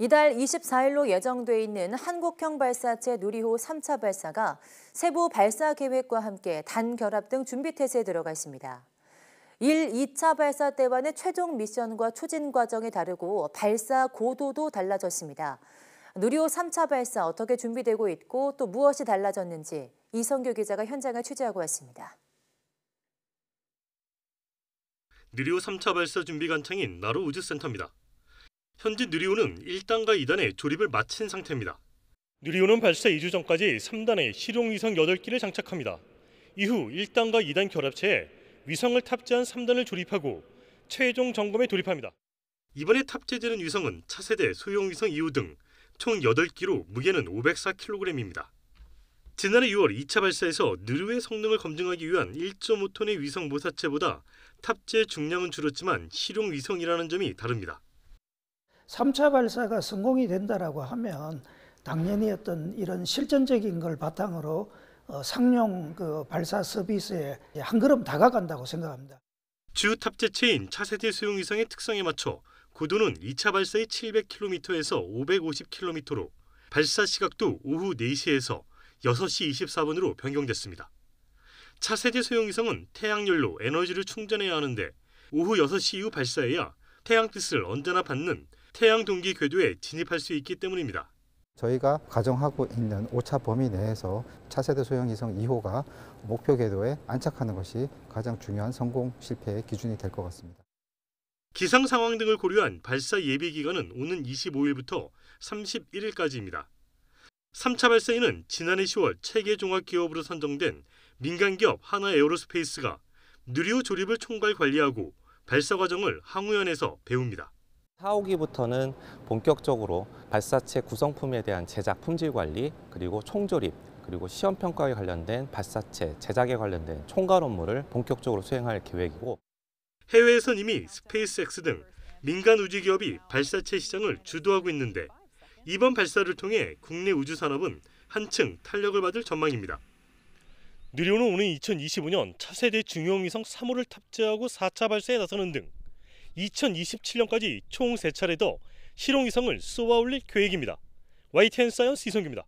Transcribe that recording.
이달 24일로 예정돼 있는 한국형 발사체 누리호 3차 발사가 세부 발사 계획과 함께 단결합 등 준비 태세에 들어가 있습니다. 1, 2차 발사 때와는 최종 미션과 추진 과정이 다르고 발사 고도도 달라졌습니다. 누리호 3차 발사 어떻게 준비되고 있고 또 무엇이 달라졌는지 이성규 기자가 현장을 취재하고 왔습니다. 누리호 3차 발사 준비 관청인 나로 우주센터입니다. 현재 누리호는 1단과 2단의 조립을 마친 상태입니다. 누리호는 발사 2주 전까지 3단에 실용 위성 8기를 장착합니다. 이후 1단과 2단 결합체에 위성을 탑재한 3단을 조립하고 최종 점검에 돌입합니다. 이번에 탑재되는 위성은 차세대 소형 위성 2호 등총 8기로 무게는 504kg입니다. 지난해 6월 2차 발사에서 느르의 성능을 검증하기 위한 1.5톤의 위성 모사체보다 탑재 중량은 줄었지만 실용 위성이라는 점이 다릅니다. 3차 발사가 성공이 된다라고 하면 당연히 어떤 이런 실전적인 걸 바탕으로 어, 상용 그 발사 서비스에 한 걸음 다가간다고 생각합니다. 주 탑재체인 차세대 소형 위성의 특성에 맞춰 고도는 2차 발사의 700km에서 550km로 발사 시각도 오후 4시에서 6시 24분으로 변경됐습니다. 차세대 소형 위성은 태양열로 에너지를 충전해야 하는데 오후 6시 이후 발사해야 태양빛을 언제나 받는 태양 동기 궤도에 진입할 수 있기 때문입니다. 저희가 가정하고 있는 오차 범위 내에서 차세대 소형 위성 2호가 목표 궤도에 안착하는 것이 가장 중요한 성공 실패의 기준이 될 것 같습니다. 기상 상황 등을 고려한 발사 예비 기간은 오는 25일부터 31일까지입니다. 3차 발사에는 지난해 10월 체계 종합 기업으로 선정된 민간 기업 하나 에어로스페이스가 누리호 조립을 총괄 관리하고 발사 과정을 항우연에서 배웁니다. 4호기부터는 본격적으로 발사체 구성품에 대한 제작 품질 관리 그리고 총조립 그리고 시험 평가에 관련된 발사체 제작에 관련된 총괄 업무를 본격적으로 수행할 계획이고 해외에선 이미 스페이스X 등 민간 우주 기업이 발사체 시장을 주도하고 있는데 이번 발사를 통해 국내 우주 산업은 한층 탄력을 받을 전망입니다. 누리호는 오는 2025년 차세대 중형위성 3호를 탑재하고 4차 발사에 나서는 등 2027년까지 총 3차례 더 실용 위성을 쏘아올릴 계획입니다. YTN 사이언스 이성규입니다.